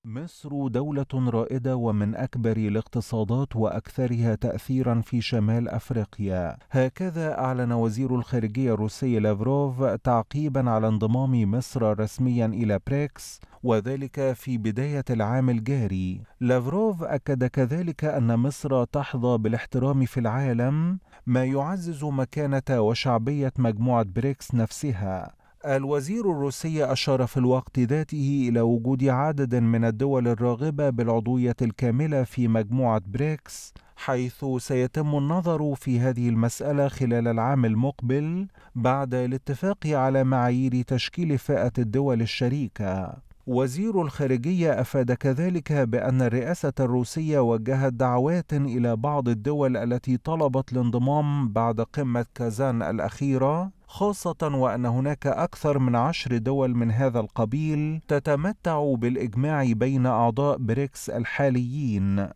مصر دولة رائدة ومن أكبر الاقتصادات وأكثرها تأثيرا في شمال أفريقيا هكذا أعلن وزير الخارجية الروسي لافروف تعقيبا على انضمام مصر رسميا إلى بريكس وذلك في بداية العام الجاري لافروف أكد كذلك أن مصر تحظى بالاحترام في العالم ما يعزز مكانة وشعبية مجموعة بريكس نفسها الوزير الروسي أشار في الوقت ذاته إلى وجود عدد من الدول الراغبة بالعضوية الكاملة في مجموعة بريكس حيث سيتم النظر في هذه المسألة خلال العام المقبل بعد الاتفاق على معايير تشكيل فئة الدول الشريكة. وزير الخارجية أفاد كذلك بأن الرئاسة الروسية وجهت دعوات إلى بعض الدول التي طلبت الانضمام بعد قمة كازان الأخيرة خاصة وأن هناك أكثر من عشر دول من هذا القبيل تتمتع بالإجماع بين أعضاء بريكس الحاليين.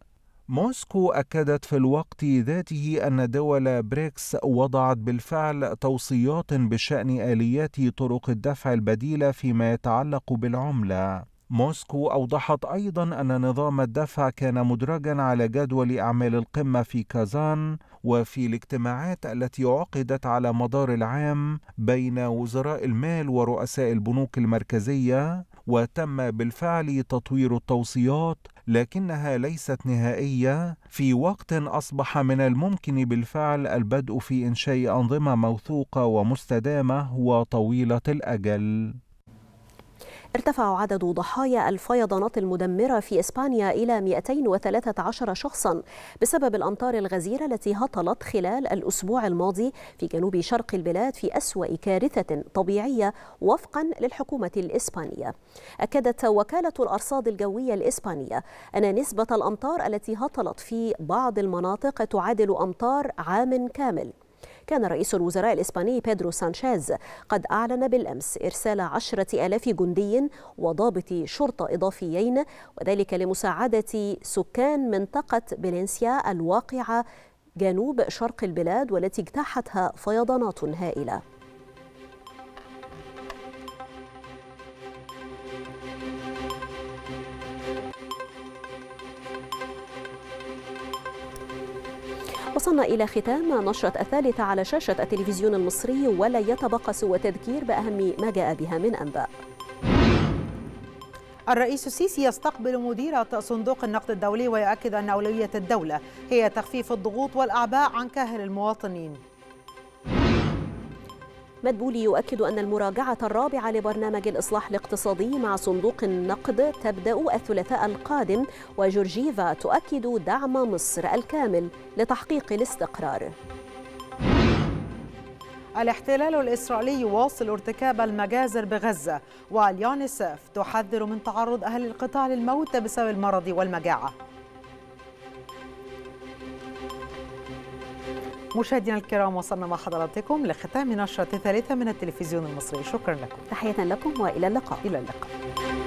موسكو أكدت في الوقت ذاته أن دول بريكس وضعت بالفعل توصيات بشأن آليات طرق الدفع البديلة فيما يتعلق بالعملة. موسكو أوضحت أيضا أن نظام الدفع كان مدرجا على جدول أعمال القمة في كازان وفي الاجتماعات التي عقدت على مدار العام بين وزراء المال ورؤساء البنوك المركزية وتم بالفعل تطوير التوصيات لكنها ليست نهائية في وقت أصبح من الممكن بالفعل البدء في إنشاء أنظمة موثوقة ومستدامة وطويلة الأجل ارتفع عدد ضحايا الفيضانات المدمرة في إسبانيا إلى 213 شخصا بسبب الأمطار الغزيرة التي هطلت خلال الأسبوع الماضي في جنوب شرق البلاد في أسوأ كارثة طبيعية وفقا للحكومة الإسبانية أكدت وكالة الأرصاد الجوية الإسبانية أن نسبة الأمطار التي هطلت في بعض المناطق تعادل أمطار عام كامل كان رئيس الوزراء الإسباني بيدرو سانشيز قد أعلن بالأمس إرسال عشرة آلاف جندي وضابط شرطة إضافيين وذلك لمساعدة سكان منطقة بلنسيا الواقعة جنوب شرق البلاد والتي اجتاحتها فيضانات هائله وصلنا إلى ختام نشرة الثالثة على شاشة التلفزيون المصري ولا يتبقى سوى تذكير بأهم ما جاء بها من أنباء الرئيس السيسي يستقبل مديرة صندوق النقد الدولي ويؤكد أن أولوية الدولة هي تخفيف الضغوط والأعباء عن كاهل المواطنين مدبولي يؤكد أن المراجعة الرابعة لبرنامج الإصلاح الاقتصادي مع صندوق النقد تبدأ الثلاثاء القادم وجورجيفا تؤكد دعم مصر الكامل لتحقيق الاستقرار الاحتلال الإسرائيلي يواصل ارتكاب المجازر بغزة واليونيسف تحذر من تعرض أهل القطاع للموت بسبب المرض والمجاعة مشاهدينا الكرام وصلنا مع حضراتكم لختام نشرة ثالثة من التلفزيون المصري شكرا لكم تحية لكم وإلى اللقاء إلى اللقاء